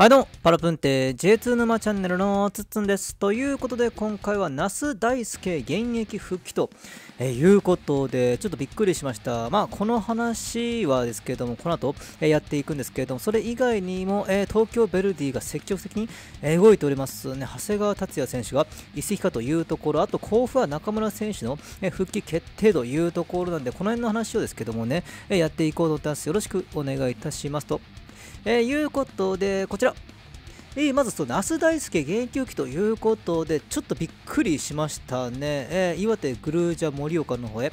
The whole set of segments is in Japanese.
はいどうも、パラプンテ J2 沼チャンネルのつっつんです。ということで、今回は那須大輔現役復帰と、えいうことで、ちょっとびっくりしました。まあ、この話はですけれども、この後、えやっていくんですけれども、それ以外にも、え東京ヴェルディが積極的に、え動いておりますね。長谷川達也選手が移籍かというところ、あと甲府は中村選手の、え復帰決定というところなんで、この辺の話をですけどもね、えやっていこうと思います。よろしくお願いいたしますと。えー、いうことで、こちら。えー、まずそう、那須大輔元及期ということで、ちょっとびっくりしましたね。えー、岩手、グルージャ、盛岡の方へ。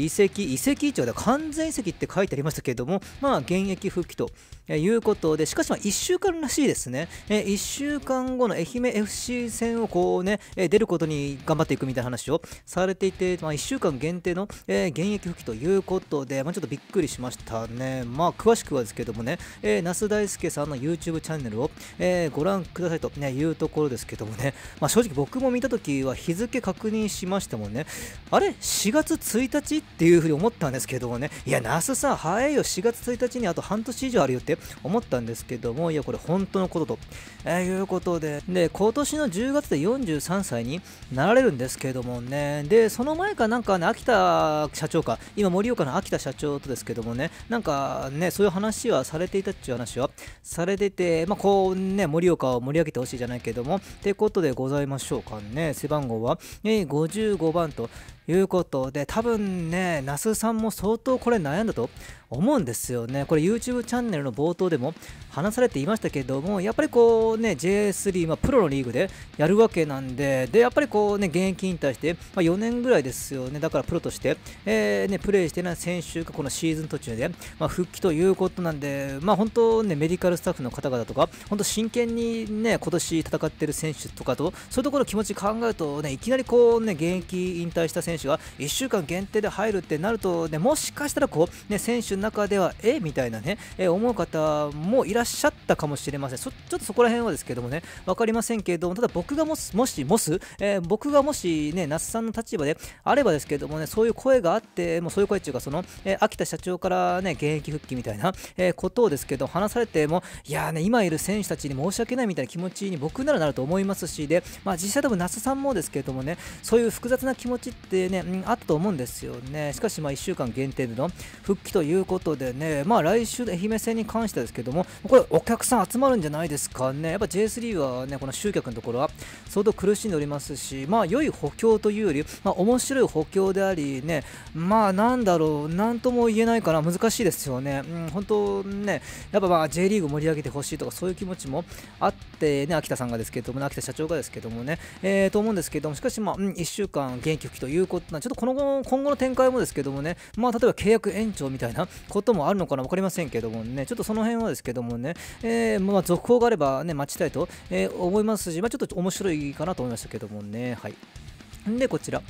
遺跡、遺跡以上で完全遺跡って書いてありましたけれども、まあ、現役復帰ということで、しかしまあ、1週間らしいですね、え1週間後の愛媛 FC 戦をこうね、え出ることに頑張っていくみたいな話をされていて、まあ、1週間限定の、え現役復帰ということで、まあ、ちょっとびっくりしましたね。まあ、詳しくはですけどもね、えー、那須大輔さんの YouTube チャンネルを、えご覧くださいと、ね、いうところですけどもね、まあ、正直僕も見たときは日付確認しましてもね、あれ ?4 月1日っていうふうに思ったんですけどもね、いや、那須さん、早いよ、4月1日にあと半年以上あるよって思ったんですけども、いや、これ本当のことと、えー、いうことで、で、今年の10月で43歳になられるんですけどもね、で、その前かなんかね、秋田社長か、今、盛岡の秋田社長とですけどもね、なんかね、そういう話はされていたっていう話はされてて、まあ、こうね、盛岡を盛り上げてほしいじゃないけども、ってことでございましょうかね、背番号は、えー、55番ということで多分ね那須さんも相当これ悩んだと思うんですよね。これ YouTube チャンネルの冒頭でも話されていましたけども、やっぱりこうね、J3、まあ、プロのリーグでやるわけなんで、で、やっぱりこうね、現役引退して、まあ、4年ぐらいですよね、だからプロとして、えー、ね、プレイしてない選手がこのシーズン途中で、まあ、復帰ということなんで、まあ、本当ね、メディカルスタッフの方々とか、本当真剣にね、今年戦ってる選手とかと、そういうところ気持ち考えるとね、いきなりこうね、現役引退した選手が1週間限定で入るってなるとね、もしかしたらこう、ね、選手中ではえみたいなね、え思う方もいらっしゃったかもしれませんちょっとそこら辺はですけどもね分かりませんけれどもただ僕がもしもしもし、えー、僕がもしね那須さんの立場であればですけどもねそういう声があってもうそういう声っていうかその、えー、秋田社長からね現役復帰みたいな、えー、ことをですけど話されてもいやね今いる選手たちに申し訳ないみたいな気持ちに僕ならなると思いますしで、まあ、実際多分那須さんもですけどもねそういう複雑な気持ちってね、うん、あったと思うんですよねしかしまあ1週間限定での復帰ということでね、まあ来週愛媛戦に関してですけども、これお客さん集まるんじゃないですかね。やっぱ J3 はね、この集客のところは相当苦しんでおりますし、まあ良い補強というより、まあ面白い補強でありね、まあなんだろう、なんとも言えないから難しいですよね。うん、本当ね、やっぱまあ J リーグ盛り上げてほしいとかそういう気持ちもあってね、秋田さんがですけども、ね、秋田社長がですけどもね、えー、と思うんですけども、しかしまあ、うん、1週間元気復きということなちょっとこの後、今後の展開もですけどもね、まあ例えば契約延長みたいな、こともあるのかな分かりませんけどもね、ちょっとその辺はですけどもね、えー、まあ、続報があればね、待ちたいと、え思いますし、まあ、ちょっと面白いかなと思いましたけどもね、はい。で、こちら。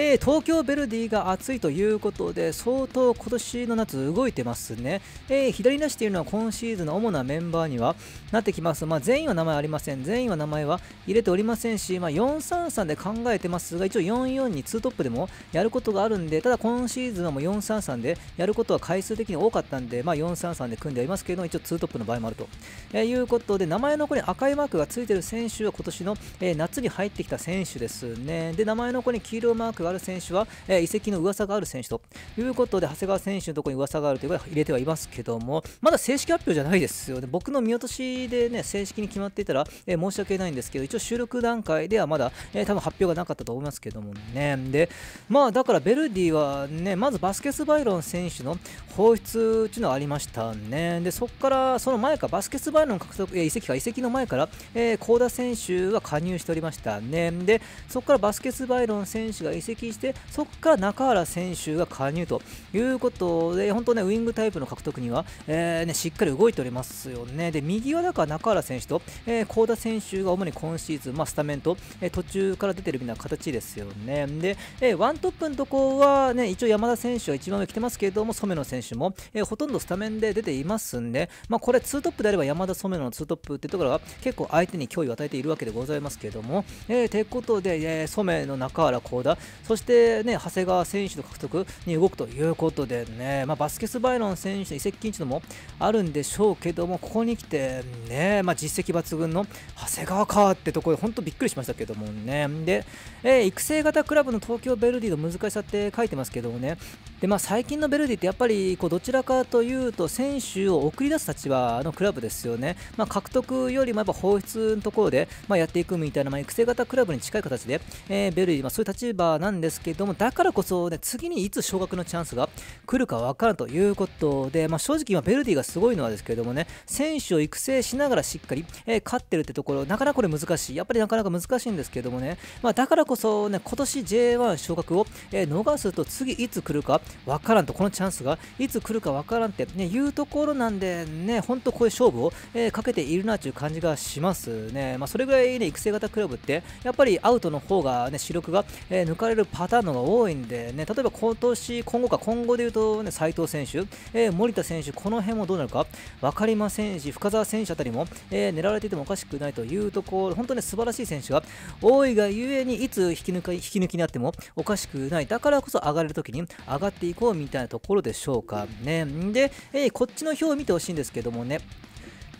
えー、東京ヴェルディが暑いということで、相当今年の夏動いてますね。えー、左なしというのは今シーズンの主なメンバーにはなってきます。まあ、全員は名前ありません。全員は名前は入れておりませんし、まあ、433で考えてますが、一応44に2トップでもやることがあるんで、ただ今シーズンはもう433でやることは回数的に多かったんで、まあ、433で組んでありますけど、一応2トップの場合もあると。えー、いうことで、名前の子に赤いマークがついてる選手は今年の、えー、夏に入ってきた選手ですね。で、名前の子に黄色マークががる選手は、えー、移籍の噂がある選手ということで、長谷川選手のところに噂があるということ入れてはいますけども、まだ正式発表じゃないですよね。僕の見落としでね、正式に決まっていたら、えー、申し訳ないんですけど、一応収録段階ではまだ、えー、多分発表がなかったと思いますけどもね。で、まあだからベルディはね、まずバスケス・バイロン選手の放出っていうのはありましたね。で、そこからその前か、バスケス・バイロン獲得、えー、移籍か、移籍の前から、えー、高田選手は加入しておりましたね。で、そこからバスケス・バイロン選手が移籍籍してそこから中原選手が加入ということで本当ねウイングタイプの獲得には、えー、ね、しっかり動いておりますよねで右はだから中原選手と、えー、田選手が主に今シーズン、まあ、スタメンと、えー、途中から出てるみたいな形ですよねで、えー、ワントップのとこは、ね、一応山田選手は一番上来てますけれども染野選手も、えー、ほとんどスタメンで出ていますんで、まあ、これ2トップであれば山田染野の2トップってところが結構相手に脅威を与えているわけでございますけれども、えー、てことで、えー、染野中原幸田そしてね長谷川選手の獲得に動くということでね、まあ、バスケス・バイロン選手の移籍金というのもあるんでしょうけどもここに来てね、まあ、実績抜群の長谷川かってところで本当びっくりしましたけどもねで、えー、育成型クラブの東京ヴェルディの難しさって書いてますけどもねで、まあ、最近のヴェルディってやっぱりこうどちらかというと選手を送り出す立場のクラブですよね、まあ、獲得よりもやっぱ放出のところで、まあ、やっていくみたいな、まあ、育成型クラブに近い形で、えー、ベルディ、まあ、そういう立場なんですけども、だからこそ、ね、次にいつ昇格のチャンスが来るか分からんということで、まあ、正直今、ベルディがすごいのはですけどもね、選手を育成しながらしっかり、えー、勝ってるってところ、なかなかこれ難しい。やっぱりなかなか難しいんですけどもね、まあ、だからこそ、ね、今年 J1 昇格を、えー、逃すと次いつ来るか分からんと、このチャンスがいつ来るか分からんって、ね、いうところなんで、ね、本当こういう勝負を、えー、かけているなという感じがしますね。まあ、それぐらい、ね、育成型クラブって、やっぱりアウトの方が、ね、主力が、えー、抜かれるるパターンのが多いんで、ね、例えば今年、今後か、今後で言うと、ね、斉藤選手、えー、森田選手、この辺もどうなるか分かりませんし、深澤選手あたりも、えー、狙われていてもおかしくないというところ、本当に素晴らしい選手が多いがゆえに、いつ引き抜き引き抜きになってもおかしくない、だからこそ上がれるときに上がっていこうみたいなところでしょうかね。で、えー、こっちの表を見てほしいんですけどもね。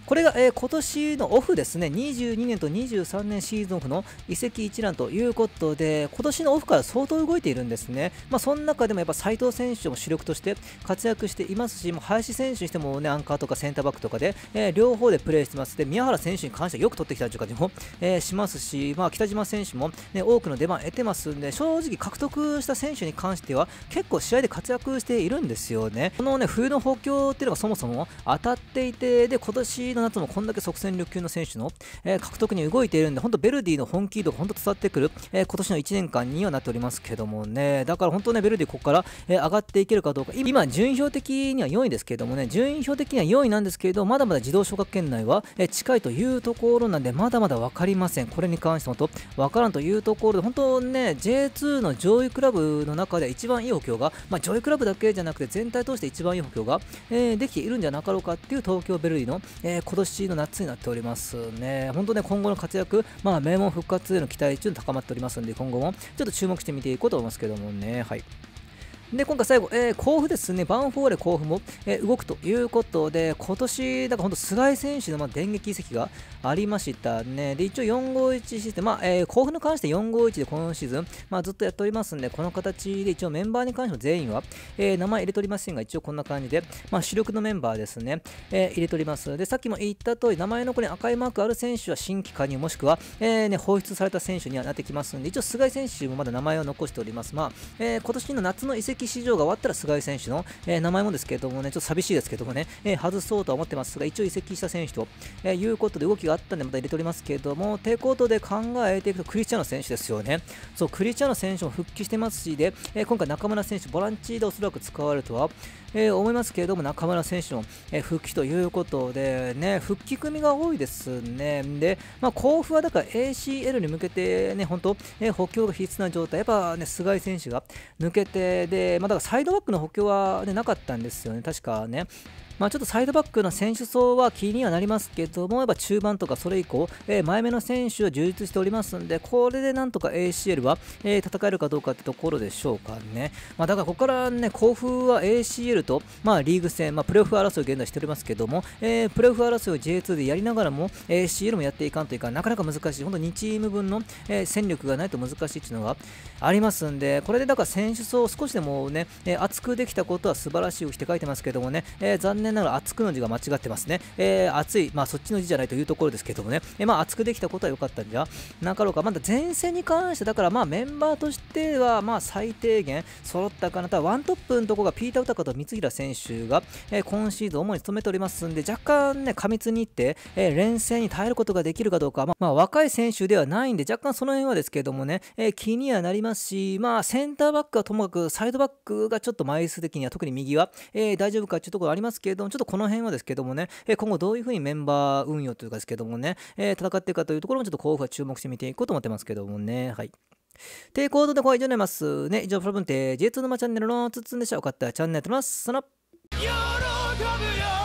これが、えー、今年のオフですね、22年と23年シーズンオフの移籍一覧ということで、今年のオフから相当動いているんですね。まあ、その中でもやっぱ斉藤選手も主力として活躍していますし、もう林選手にしてもね、アンカーとかセンターバックとかで、えー、両方でプレーしてます。で、宮原選手に関してはよく取ってきたという感じも、えー、しますし、まあ、北島選手も、ね、多くの出番得てますんで、正直獲得した選手に関しては、結構試合で活躍しているんですよね。このね、冬の補強っていうのがそもそも当たっていて、で、今年の夏もこんだけ即戦力級の選手の、えー、獲得に動いているんで、本当ベルディの本気度が本当伝わってくる、えー、今年の1年間にはなっておりますけどもね、だから本当ね、ベルディここから、えー、上がっていけるかどうか、今、順位表的には4位ですけどもね、順位表的には4位なんですけれど、まだまだ自動昇格圏内は、えー、近いというところなんで、まだまだ分かりません。これに関してもと、分からんというところで、本当ね、J2 の上位クラブの中で一番いい補強が、まあ、上位クラブだけじゃなくて、全体通して一番いい補強が、えー、できているんじゃなかろうかっていう東京ベルディの、えー今年の夏になっておりますね。本当ね、今後の活躍、まあ、名門復活への期待と高まっておりますんで、今後もちょっと注目して見ていこうと思いますけどもね。はい。で、今回最後、えー、甲府ですね、バンフォーレ甲府も、えー、動くということで、今年、だから本当、菅井選手のまあ電撃移籍がありましたね。で、一応451システム、まあ、えー、甲府に関して451で今シーズン、まあ、ずっとやっておりますんで、この形で一応メンバーに関しても全員は、えー、名前入れておりませんが、一応こんな感じで、まあ、主力のメンバーですね、えー、入れております。で、さっきも言った通り、名前のこれ赤いマークある選手は新規加入、もしくは、えーね、放出された選手にはなってきますんで、一応菅井選手もまだ名前を残しております。まあ、えー、今年の夏の移籍籍市場が終わったら菅井選手の、えー、名前もですけどもね、ちょっと寂しいですけどもね、えー、外そうとは思ってますが、一応移籍した選手と、えいうことで動きがあったんで、また入れておりますけれども、てことで考えていくと、クリスチャーノ選手ですよね。そう、クリスチャーノ選手も復帰してますし、で、え今回中村選手、ボランチでおそらく使われるとは、えー、思いますけれども、中村選手の、え復帰ということで、ね、復帰組が多いですね。で、まあ、甲府はだから ACL に向けて、ね、本当、え補強が必須な状態、やっぱね、菅井選手が抜けて、で、まあ、だからサイドバックの補強は、ね、なかったんですよね、確かね。まあ、ちょっとサイドバックの選手層は気にはなりますけども、やっぱ中盤とかそれ以降、えー、前目の選手は充実しておりますんで、これでなんとか ACL は、えー、戦えるかどうかってところでしょうかね。まあ、だからここからね、甲府は ACL と、まあ、リーグ戦、まあ、プレーオフ争いを現在しておりますけども、えー、プレーオフ争いを J2 でやりながらも、ACL もやっていかんというか、なかなか難しい、本当2チーム分の、え戦力がないと難しいっていうのがありますんで、これでだから選手層を少しでもね、え厚くできたことは素晴らしいって書いてますけどもね、え残念念ながら熱くの字が間違ってますね。えー、熱い、まあそっちの字じゃないというところですけどもね、えー、まあ熱くできたことは良かったんじゃなかろうか。まだ前線に関して、だからまあメンバーとしては、まあ最低限揃ったかなだ、ワントップのとこがピーター・ウタカと三平選手が、えー、今シーズン主に務めておりますんで、若干ね、過密にいって、えー、連戦に耐えることができるかどうか、まあ、まあ、若い選手ではないんで、若干その辺はですけどもね、えー、気にはなりますし、まあ、センターバックはともかく、サイドバックがちょっと枚数的には、特に右は、えー、大丈夫かっていうところありますけど、ども、ちょっとこの辺はですけどもね、え今後どういうふうにメンバー運用というかですけどもね、え戦っていくかというところもちょっと甲府は注目してみていこうと思ってますけどもね。はい。ということで、これ以上になりますね。以上、プロブンテ J2 のまチャンネルのつつんでした。よかったらチャンネル登録ます。その喜ぶよ